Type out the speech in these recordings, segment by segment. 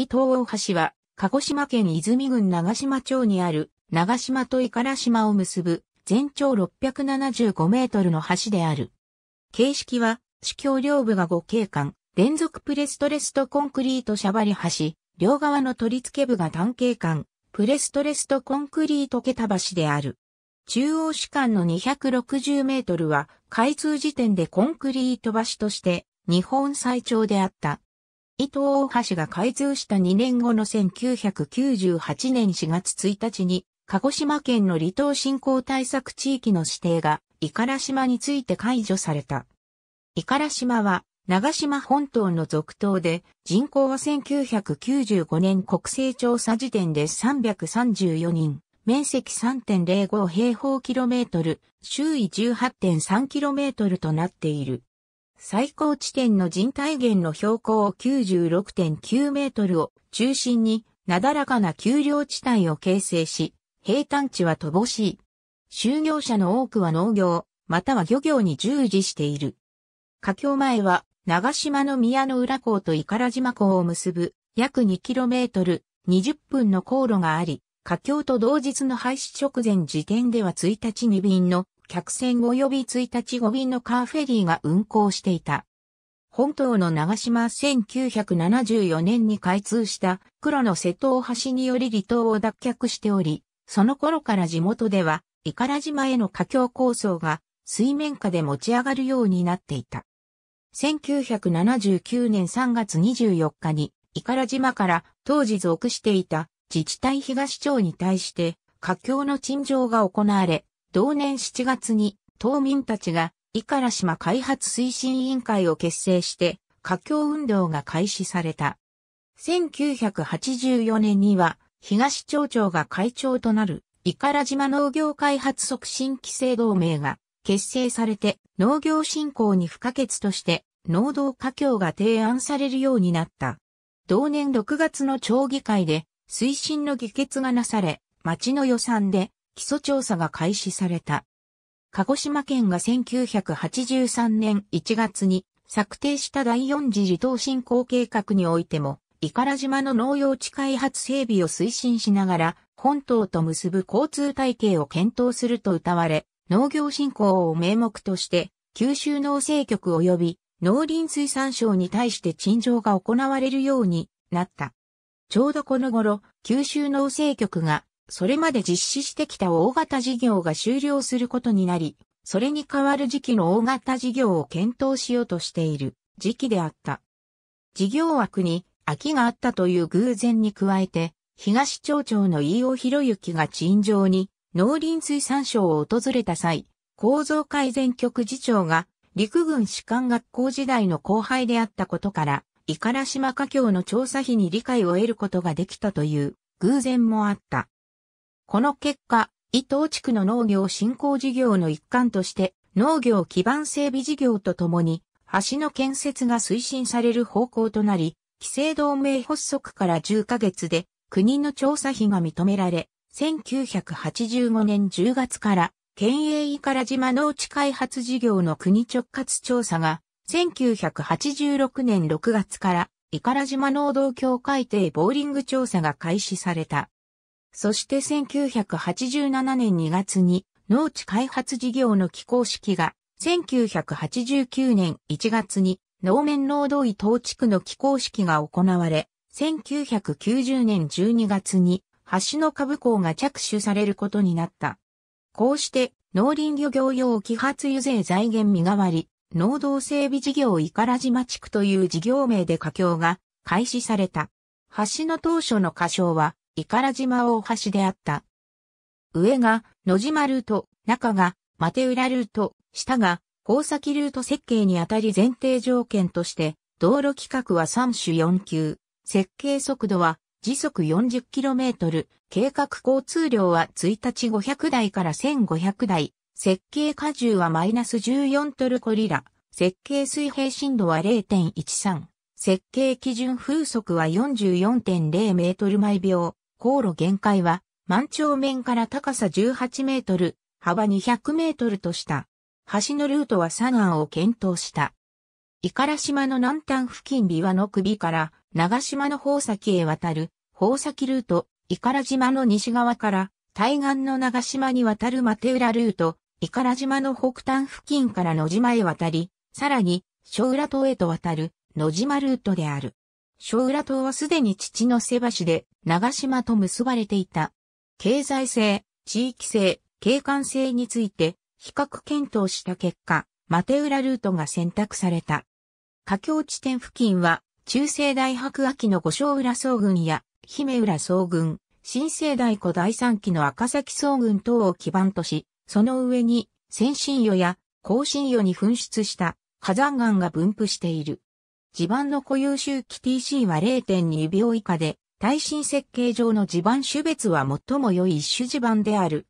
伊東大橋は、鹿児島県泉郡長島町にある、長島と伊ら島を結ぶ、全長675メートルの橋である。形式は、主橋両部が5景観、連続プレストレストコンクリートシャバリ橋、両側の取り付け部が単景観、プレストレストコンクリート桁橋である。中央主間の260メートルは、開通時点でコンクリート橋として、日本最長であった。伊藤大橋が開通した2年後の1998年4月1日に、鹿児島県の離島振興対策地域の指定が、伊ら島について解除された。伊ら島は、長島本島の続島で、人口は1995年国勢調査時点で334人、面積3.05平方キロメートル、周囲18.3キロメートルとなっている。最高地点の人体源の標高96.9メートルを中心になだらかな丘陵地帯を形成し、平坦地は乏しい。就業者の多くは農業、または漁業に従事している。佳境前は長島の宮の浦港と伊唐島港を結ぶ約 2km、20分の航路があり、佳境と同日の廃止直前時点では1日に便の客船及び1日5便のカーフェリーが運航していた。本島の長島1974年に開通した黒の瀬戸大橋により離島を脱却しており、その頃から地元では、イカラ島への架橋構想が水面下で持ち上がるようになっていた。1979年3月24日に、イカラ島から当時属していた自治体東町に対して、架橋の陳情が行われ、同年7月に、島民たちが、イカラ島開発推進委員会を結成して、華僑運動が開始された。1984年には、東町長が会長となる、イカラ島農業開発促進規制同盟が結成されて、農業振興に不可欠として、農道華僑が提案されるようになった。同年6月の町議会で、推進の議決がなされ、町の予算で基礎調査が開始された。鹿児島県が1983年1月に策定した第4次自動振興計画においても、イカラ島の農用地開発整備を推進しながら、本島と結ぶ交通体系を検討すると謳われ、農業振興を名目として、九州農政局及び農林水産省に対して陳情が行われるようになった。ちょうどこの頃、九州農政局がそれまで実施してきた大型事業が終了することになり、それに代わる時期の大型事業を検討しようとしている時期であった。事業枠に空きがあったという偶然に加えて、東町長の飯尾博之が陳情に農林水産省を訪れた際、構造改善局次長が陸軍士官学校時代の後輩であったことから、イカラ島華僑の調査費に理解を得ることができたという偶然もあった。この結果、伊東地区の農業振興事業の一環として、農業基盤整備事業とともに、橋の建設が推進される方向となり、規制同盟発足から10ヶ月で、国の調査費が認められ、1985年10月から、県営伊から島農地開発事業の国直轄調査が、1986年6月から、伊から島農道協会定ボーリング調査が開始された。そして1987年2月に農地開発事業の起工式が、1989年1月に農面労働医等地区の起工式が行われ、1990年12月に橋の株港が着手されることになった。こうして農林漁業用揮発油税財源身代わり、農道整備事業イカラ島地区という事業名で架橋が開始された。橋の当初の架橋は伊から島大橋であった。上が野島ルート、中がマテウラルート、下が大崎ルート設計にあたり前提条件として、道路規格は3種4級、設計速度は時速 40km、計画交通量は1日500台から1500台、設計荷重はマイナス14トルコリラ、設計水平振度は0.13、設計基準風速は44.0メートル毎秒、航路限界は、満潮面から高さ18メートル、幅200メートルとした。橋のルートは左岸を検討した。イカラ島の南端付近琵琶の首から長島の宝先へ渡る宝先ルート、イカラ島の西側から対岸の長島に渡るマテウラルート、イカラ島の北端付近から野島へ渡り、さらに小浦島へと渡る野島ルートである。小浦島はすでに父の瀬橋で長島と結ばれていた。経済性、地域性、景観性について比較検討した結果、マテウラルートが選択された。佳境地点付近は中世大白亜紀の五小浦総軍や姫浦総軍、新生代古第三期の赤崎総軍等を基盤とし、その上に先進与や後進与に噴出した火山岩が分布している。地盤の固有周期 TC は0.2秒以下で、耐震設計上の地盤種別は最も良い一種地盤である。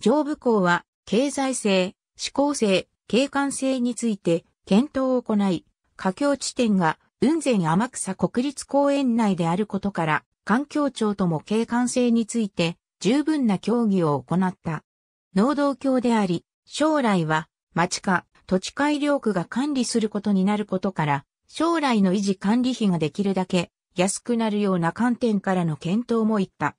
上部工は、経済性、思考性、景観性について、検討を行い、佳境地点が、雲仙天草国立公園内であることから、環境庁とも景観性について、十分な協議を行った。農道橋であり、将来は、町か、土地改良区が管理することになることから、将来の維持管理費ができるだけ安くなるような観点からの検討も言った。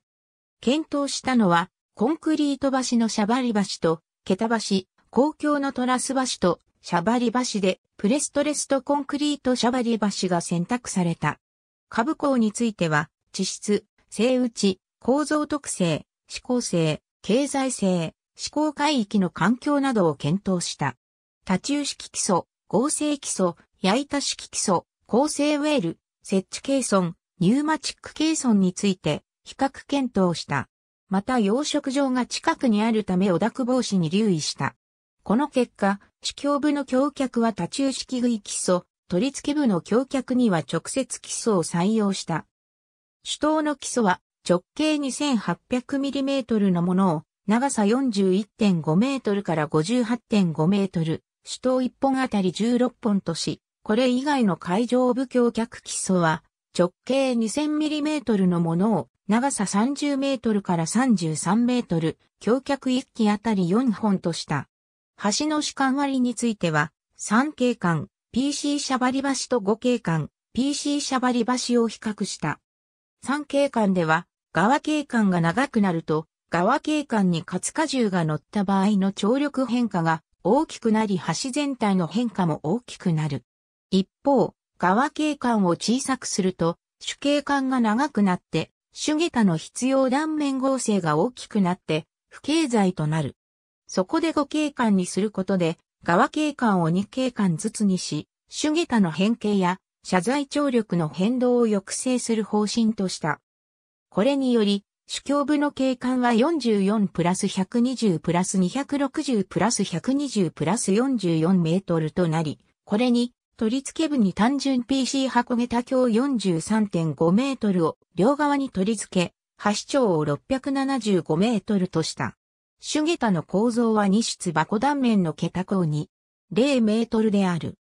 検討したのは、コンクリート橋のシャバリ橋と、桁橋、公共のトラス橋と、シャバリ橋で、プレストレストコンクリートシャバリ橋が選択された。株高については、地質、性打ち、構造特性、思考性、経済性、思考海域の環境などを検討した。多柱式基礎、合成基礎、焼いた式基礎、構成ウェール、設置計算、ニューマチック計算について比較検討した。また養殖場が近くにあるためおだく防止に留意した。この結果、主教部の橋脚は多中式食い基礎、取付部の橋脚には直接基礎を採用した。主塔の基礎は直径 2800mm のものを長さ 41.5m から 58.5m、主塔1本あたり16本とし、これ以外の海上部橋脚基礎は、直径 2000mm のものを、長さ 30m から 33m、橋脚1基あたり4本とした。橋の主管割については、3景観、PC シャバリ橋と5景観、PC シャバリ橋を比較した。3景観では、側景観が長くなると、側景観に活荷重が乗った場合の張力変化が大きくなり橋全体の変化も大きくなる。一方、側景観を小さくすると、主景観が長くなって、主下駄の必要断面合成が大きくなって、不経済となる。そこで5景観にすることで、側景観を2景観ずつにし、主下駄の変形や、謝罪聴力の変動を抑制する方針とした。これにより、主教部の景観は44プラス120プラス260プラス120プラス44メートルとなり、これに取り付け部に単純 PC 箱桁橋43.5メートルを両側に取り付け、端長を675メートルとした。主下の構造は2室箱断面の桁高に0メートルである。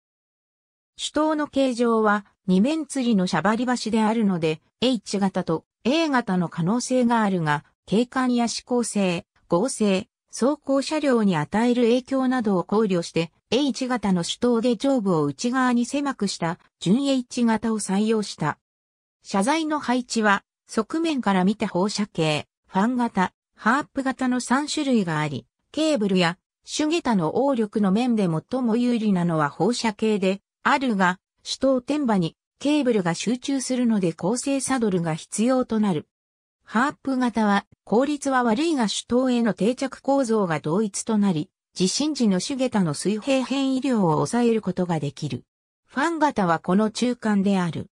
主塔の形状は2面釣りのしゃばり橋であるので H 型と A 型の可能性があるが、景観や指向性、合成、走行車両に与える影響などを考慮して H 型の手刀で上部を内側に狭くした純 H 型を採用した。車材の配置は側面から見て放射系、ファン型、ハープ型の3種類があり、ケーブルや手下駄の応力の面で最も有利なのは放射系であるが、手刀天馬にケーブルが集中するので構成サドルが必要となる。ハープ型は、効率は悪いが主刀への定着構造が同一となり、地震時の主桁の水平変異量を抑えることができる。ファン型はこの中間である。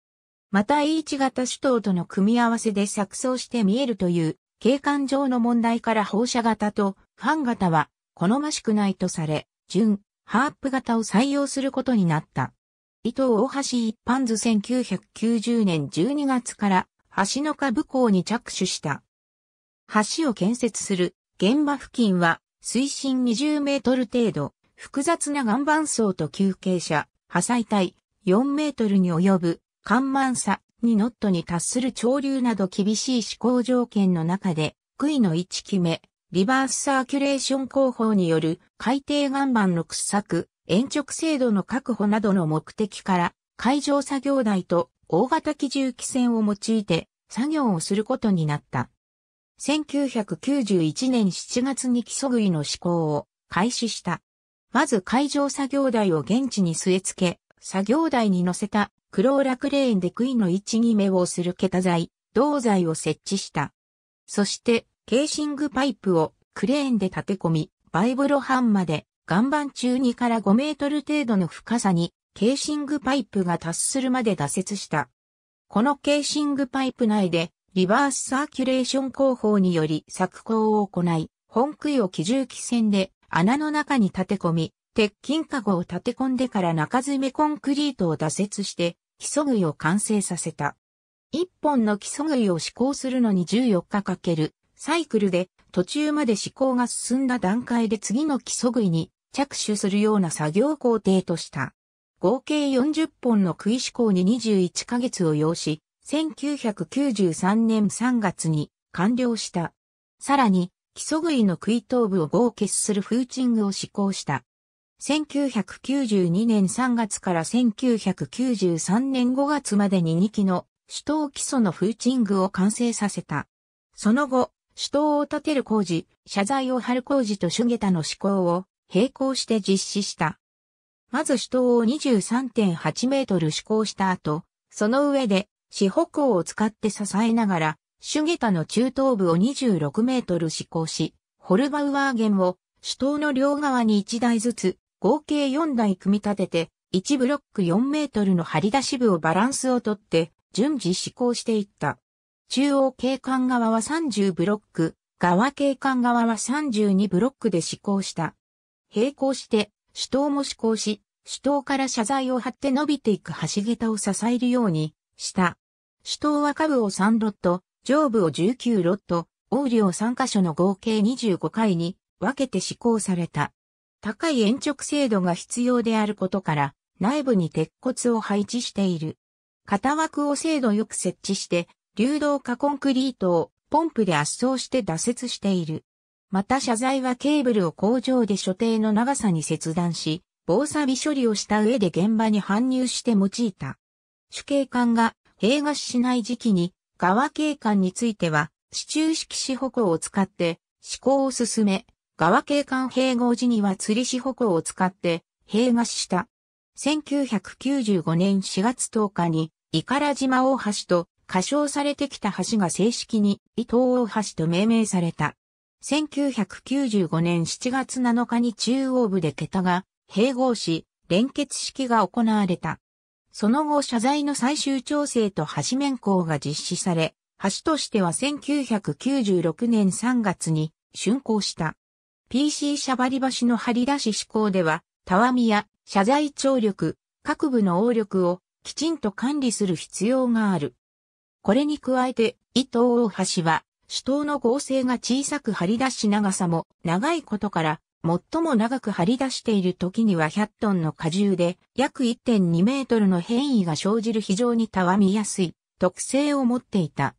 また E1 型主刀との組み合わせで錯綜して見えるという、景観上の問題から放射型とファン型は好ましくないとされ、準、ハープ型を採用することになった。伊藤大橋一般図1990年12月から橋の下部港に着手した。橋を建設する現場付近は水深20メートル程度、複雑な岩盤層と休憩車、破砕帯4メートルに及ぶ緩慢さにノットに達する潮流など厳しい思考条件の中で、杭の位置決め、リバースサーキュレーション工法による海底岩盤の掘削、延直精度の確保などの目的から、海上作業台と大型機重機船を用いて作業をすることになった。1991年7月に基礎杭の施行を開始した。まず海上作業台を現地に据え付け、作業台に乗せたクローラクレーンで杭の位置に目をする桁材、銅材を設置した。そして、ケーシングパイプをクレーンで立て込み、バイブロハンまで岩盤中2から5メートル程度の深さにケーシングパイプが達するまで挫折した。このケーシングパイプ内で、リバースサーキュレーション工法により削工を行い、本杭を基重機線で穴の中に立て込み、鉄筋加護を立て込んでから中詰めコンクリートを打設して、基礎杭を完成させた。一本の基礎杭を施行するのに14日かけるサイクルで途中まで施行が進んだ段階で次の基礎杭に着手するような作業工程とした。合計40本の食い志向に21ヶ月を要し、1993年3月に完了した。さらに、基礎食いの食い頭部を合決するフーチングを施行した。1992年3月から1993年5月までに2期の首都基礎のフーチングを完成させた。その後、首都を建てる工事、謝罪を張る工事と主下田の施行を並行して実施した。まず首都を23.8メートル施行した後、その上で、四方向を使って支えながら、シュゲタの中東部を26メートル施行し、ホルバウワーゲンを首都の両側に1台ずつ、合計4台組み立てて、1ブロック4メートルの張り出し部をバランスをとって、順次施行していった。中央景観側は30ブロック、側景観側は32ブロックで施行した。並行して、主党も施行し、主党から謝罪を張って伸びていく橋桁を支えるようにした。主党は下部を3ロット、上部を19ロット、横領3箇所の合計25回に分けて施行された。高い延直精度が必要であることから、内部に鉄骨を配置している。型枠を精度よく設置して、流動化コンクリートをポンプで圧送して打設している。また謝罪はケーブルを工場で所定の長さに切断し、防錆処理をした上で現場に搬入して用いた。主警官が閉合しない時期に、川警官については、市中式四歩行を使って、施行を進め、川警官併合時には釣り四歩行を使って、閉合した。1995年4月10日に、イカラ島大橋と、過称されてきた橋が正式に伊東大橋と命名された。1995年7月7日に中央部で桁が併合し、連結式が行われた。その後謝罪の最終調整と橋面工が実施され、橋としては1996年3月に竣工した。PC シャバリ橋の張り出し施行では、たわみや謝罪聴力、各部の応力をきちんと管理する必要がある。これに加えて、伊東大橋は主刀の合成が小さく張り出し長さも長いことから、最も長く張り出している時には100トンの荷重で約1.2メートルの変異が生じる非常にたわみやすい特性を持っていた。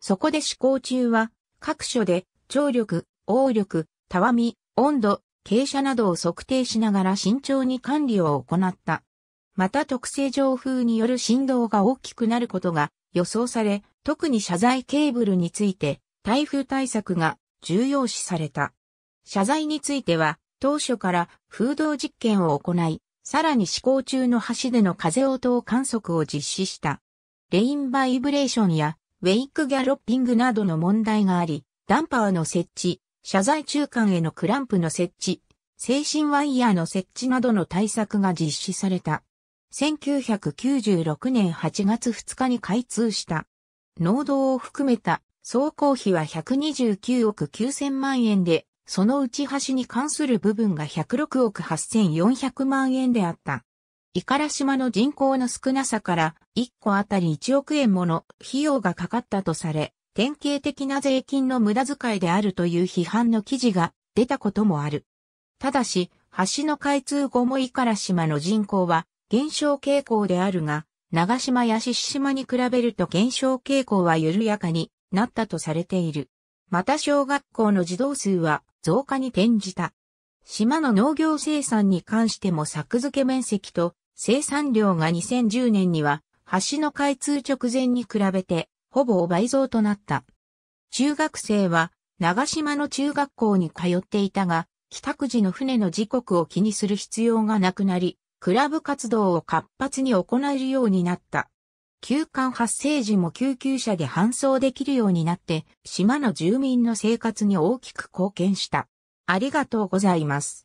そこで試行中は各所で張力、応力、たわみ、温度、傾斜などを測定しながら慎重に管理を行った。また特性上風による振動が大きくなることが予想され、特に謝罪ケーブルについて台風対策が重要視された。謝罪については、当初から風洞実験を行い、さらに試行中の橋での風音を観測を実施した。レインバイブレーションやウェイクギャロッピングなどの問題があり、ダンパーの設置、謝罪中間へのクランプの設置、精神ワイヤーの設置などの対策が実施された。1996年8月2日に開通した。農道を含めた総工費は129億9000万円で、そのうち橋に関する部分が106億8400万円であった。イカラ島の人口の少なさから1個あたり1億円もの費用がかかったとされ、典型的な税金の無駄遣いであるという批判の記事が出たこともある。ただし、橋の開通後もイカラ島の人口は減少傾向であるが、長島や獅子島に比べると減少傾向は緩やかになったとされている。また小学校の児童数は増加に転じた。島の農業生産に関しても作付け面積と生産量が2010年には橋の開通直前に比べてほぼ倍増となった。中学生は長島の中学校に通っていたが、帰宅時の船の時刻を気にする必要がなくなり、クラブ活動を活発に行えるようになった。急患発生時も救急車で搬送できるようになって、島の住民の生活に大きく貢献した。ありがとうございます。